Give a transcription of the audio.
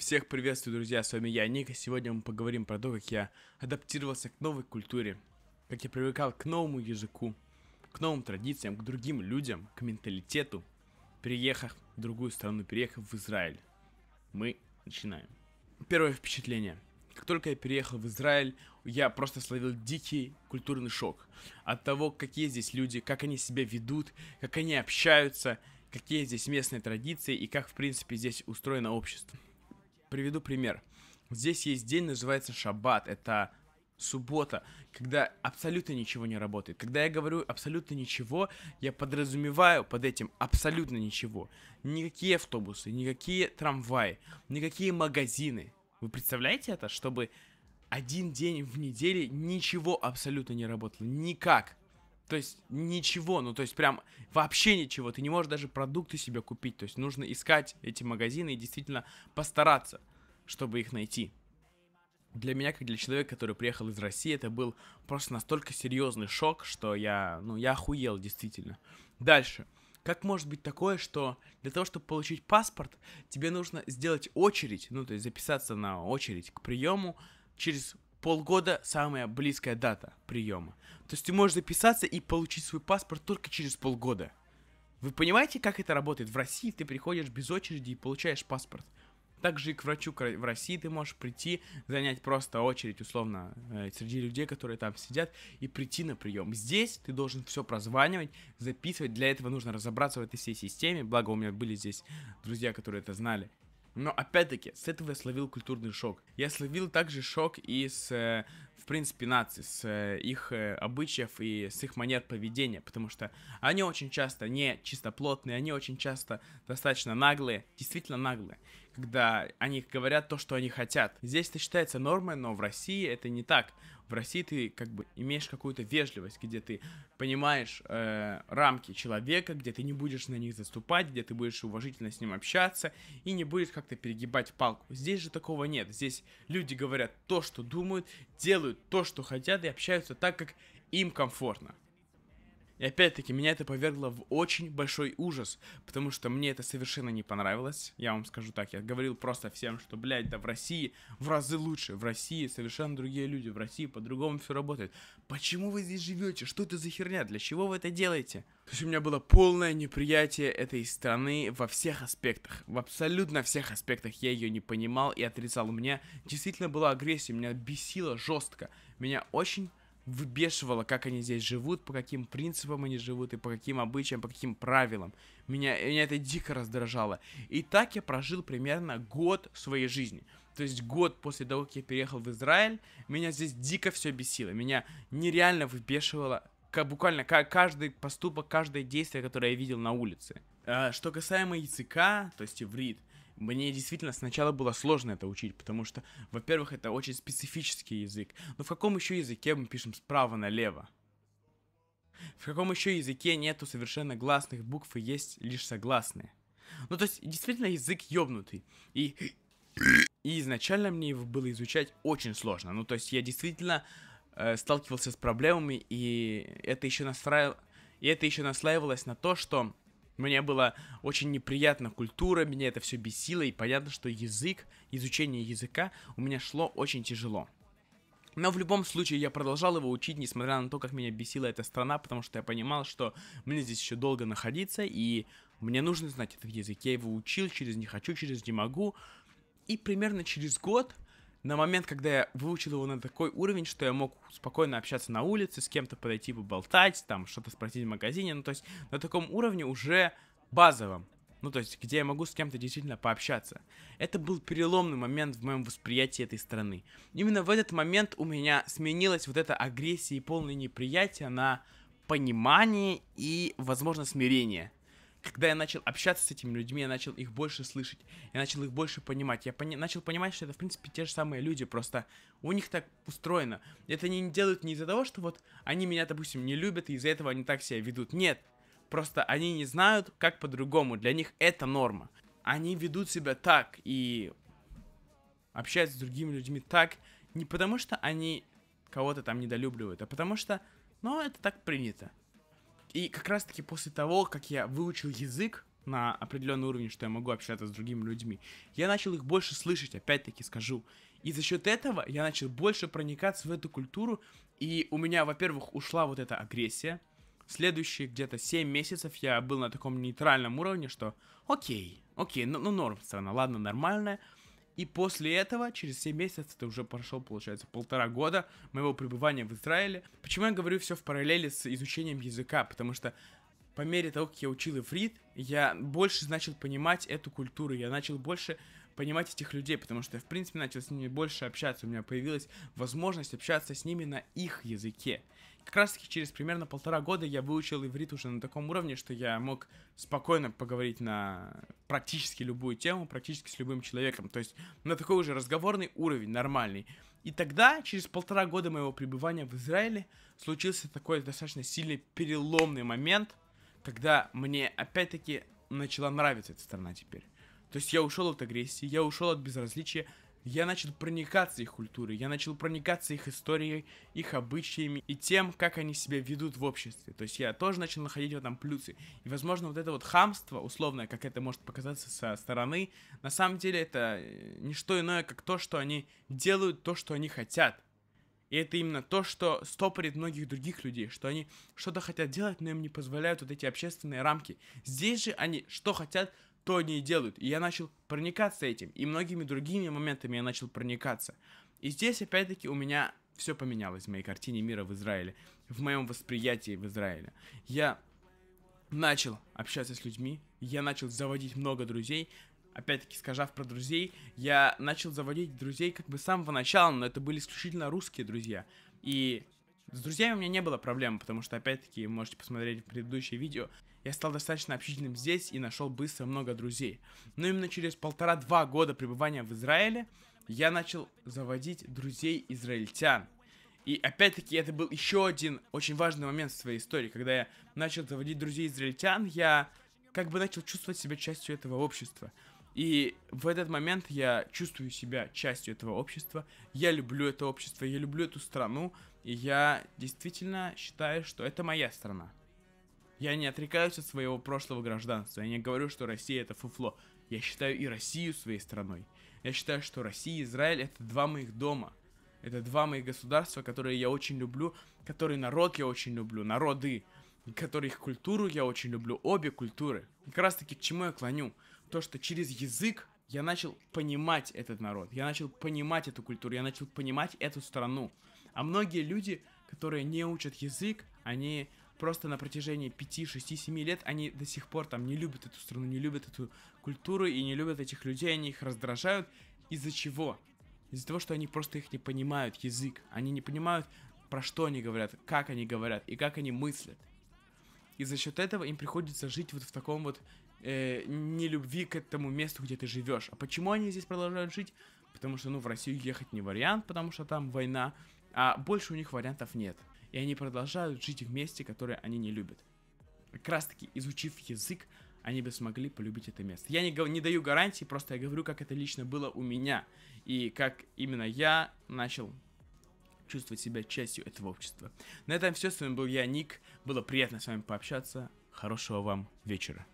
Всех приветствую, друзья, с вами я, Ник, и сегодня мы поговорим про то, как я адаптировался к новой культуре, как я привыкал к новому языку, к новым традициям, к другим людям, к менталитету, переехав в другую страну, переехав в Израиль. Мы начинаем. Первое впечатление. Как только я переехал в Израиль, я просто словил дикий культурный шок от того, какие здесь люди, как они себя ведут, как они общаются, какие здесь местные традиции и как, в принципе, здесь устроено общество приведу пример. Здесь есть день, называется шаббат. Это суббота, когда абсолютно ничего не работает. Когда я говорю абсолютно ничего, я подразумеваю под этим абсолютно ничего. Никакие автобусы, никакие трамваи, никакие магазины. Вы представляете это? Чтобы один день в неделе ничего абсолютно не работало. Никак. То есть ничего, ну то есть прям вообще ничего. Ты не можешь даже продукты себе купить. То есть нужно искать эти магазины и действительно постараться, чтобы их найти. Для меня, как для человека, который приехал из России, это был просто настолько серьезный шок, что я, ну, я охуел действительно. Дальше. Как может быть такое, что для того, чтобы получить паспорт, тебе нужно сделать очередь, ну, то есть записаться на очередь к приему через полгода самая близкая дата приема. То есть ты можешь записаться и получить свой паспорт только через полгода. Вы понимаете, как это работает? В России ты приходишь без очереди и получаешь паспорт. Также и к врачу в России ты можешь прийти, занять просто очередь, условно, э, среди людей, которые там сидят, и прийти на прием. Здесь ты должен все прозванивать, записывать. Для этого нужно разобраться в этой всей системе. Благо, у меня были здесь друзья, которые это знали. Но опять-таки, с этого я словил культурный шок. Я словил также шок и с э, в принципе, нации, с э, их э, обычаев и с их манер поведения, потому что они очень часто не чистоплотные, они очень часто достаточно наглые, действительно наглые, когда они говорят то, что они хотят. Здесь это считается нормой, но в России это не так. В России ты как бы имеешь какую-то вежливость, где ты понимаешь э, рамки человека, где ты не будешь на них заступать, где ты будешь уважительно с ним общаться и не будешь как-то перегибать палку. Здесь же такого нет. Здесь люди говорят то, что думают, делают делают то, что хотят и общаются так, как им комфортно. И опять-таки, меня это повергло в очень большой ужас, потому что мне это совершенно не понравилось. Я вам скажу так, я говорил просто всем, что, блядь, да в России в разы лучше, в России совершенно другие люди, в России по-другому все работает. Почему вы здесь живете? Что это за херня? Для чего вы это делаете? То есть у меня было полное неприятие этой страны во всех аспектах. В абсолютно всех аспектах я ее не понимал и отрицал. У меня действительно была агрессия, меня бесило жестко. Меня очень выбешивало, как они здесь живут, по каким принципам они живут, и по каким обычаям, по каким правилам. Меня, меня это дико раздражало. И так я прожил примерно год своей жизни. То есть год после того, как я переехал в Израиль, меня здесь дико все бесило. Меня нереально выбешивало как, буквально как каждый поступок, каждое действие, которое я видел на улице. А, что касаемо языка, то есть иврит, мне действительно сначала было сложно это учить, потому что, во-первых, это очень специфический язык. Но в каком еще языке мы пишем справа налево? В каком еще языке нету совершенно гласных букв и есть лишь согласные? Ну, то есть, действительно, язык ёбнутый. И... И изначально мне его было изучать очень сложно. Ну, то есть, я действительно э, сталкивался с проблемами, и это еще настраивал... И это еще наслаивалось на то, что мне было очень неприятно культура, меня это все бесило, и понятно, что язык, изучение языка у меня шло очень тяжело. Но в любом случае я продолжал его учить, несмотря на то, как меня бесила эта страна, потому что я понимал, что мне здесь еще долго находиться, и мне нужно знать этот язык. Я его учил через «не хочу», через «не могу», и примерно через год – на момент, когда я выучил его на такой уровень, что я мог спокойно общаться на улице, с кем-то подойти поболтать, там что-то спросить в магазине, ну то есть на таком уровне уже базовом, ну то есть где я могу с кем-то действительно пообщаться. Это был переломный момент в моем восприятии этой страны. Именно в этот момент у меня сменилась вот эта агрессия и полное неприятие на понимание и, возможно, смирение когда я начал общаться с этими людьми, я начал их больше слышать, я начал их больше понимать. Я пони начал понимать, что это, в принципе, те же самые люди, просто у них так устроено. Это они не делают не из-за того, что вот они меня, допустим, не любят, и из-за этого они так себя ведут. Нет, просто они не знают, как по-другому. Для них это норма. Они ведут себя так и общаются с другими людьми так, не потому что они кого-то там недолюбливают, а потому что, ну, это так принято. И как раз-таки после того, как я выучил язык на определенный уровень, что я могу общаться с другими людьми, я начал их больше слышать, опять-таки скажу. И за счет этого я начал больше проникаться в эту культуру, и у меня, во-первых, ушла вот эта агрессия. Следующие где-то 7 месяцев я был на таком нейтральном уровне, что окей, окей, ну, ну норм страна, ладно, нормальная и после этого, через 7 месяцев, это уже прошло, получается, полтора года моего пребывания в Израиле. Почему я говорю все в параллели с изучением языка? Потому что по мере того, как я учил иврит, я больше начал понимать эту культуру, я начал больше понимать этих людей, потому что я, в принципе, начал с ними больше общаться, у меня появилась возможность общаться с ними на их языке как раз таки через примерно полтора года я выучил иврит уже на таком уровне, что я мог спокойно поговорить на практически любую тему, практически с любым человеком. То есть на такой уже разговорный уровень, нормальный. И тогда, через полтора года моего пребывания в Израиле, случился такой достаточно сильный переломный момент, когда мне опять-таки начала нравиться эта страна теперь. То есть я ушел от агрессии, я ушел от безразличия, я начал проникаться их культурой, я начал проникаться их историей, их обычаями и тем, как они себя ведут в обществе. То есть я тоже начал находить в этом плюсы. И, возможно, вот это вот хамство, условное, как это может показаться со стороны, на самом деле это э, не что иное, как то, что они делают то, что они хотят. И это именно то, что стопорит многих других людей, что они что-то хотят делать, но им не позволяют вот эти общественные рамки. Здесь же они что хотят, то они и делают. И я начал проникаться этим, и многими другими моментами я начал проникаться. И здесь, опять-таки, у меня все поменялось в моей картине мира в Израиле, в моем восприятии в Израиле. Я начал общаться с людьми, я начал заводить много друзей, опять-таки, скажав про друзей, я начал заводить друзей как бы с самого начала, но это были исключительно русские друзья. И с друзьями у меня не было проблем, потому что, опять-таки, можете посмотреть предыдущее видео, я стал достаточно общительным здесь и нашел быстро много друзей. Но именно через полтора-два года пребывания в Израиле я начал заводить друзей-израильтян. И опять-таки это был еще один очень важный момент в своей истории. Когда я начал заводить друзей-израильтян, я как бы начал чувствовать себя частью этого общества. И в этот момент я чувствую себя частью этого общества. Я люблю это общество, я люблю эту страну. И я действительно считаю, что это моя страна. Я не отрекаюсь от своего прошлого гражданства. Я не говорю, что Россия это фуфло. Я считаю и Россию своей страной. Я считаю, что Россия и Израиль это два моих дома. Это два моих государства, которые я очень люблю, который народ я очень люблю, народы, которые их культуру я очень люблю, обе культуры. И как раз таки к чему я клоню? То, что через язык я начал понимать этот народ, я начал понимать эту культуру, я начал понимать эту страну. А многие люди, которые не учат язык, они просто на протяжении 5, 6, 7 лет они до сих пор там не любят эту страну, не любят эту культуру и не любят этих людей, они их раздражают. Из-за чего? Из-за того, что они просто их не понимают, язык. Они не понимают, про что они говорят, как они говорят и как они мыслят. И за счет этого им приходится жить вот в таком вот э, нелюбви к этому месту, где ты живешь. А почему они здесь продолжают жить? Потому что, ну, в Россию ехать не вариант, потому что там война, а больше у них вариантов нет и они продолжают жить в месте, которое они не любят. Как раз таки, изучив язык, они бы смогли полюбить это место. Я не, не даю гарантии, просто я говорю, как это лично было у меня, и как именно я начал чувствовать себя частью этого общества. На этом все, с вами был я, Ник, было приятно с вами пообщаться, хорошего вам вечера.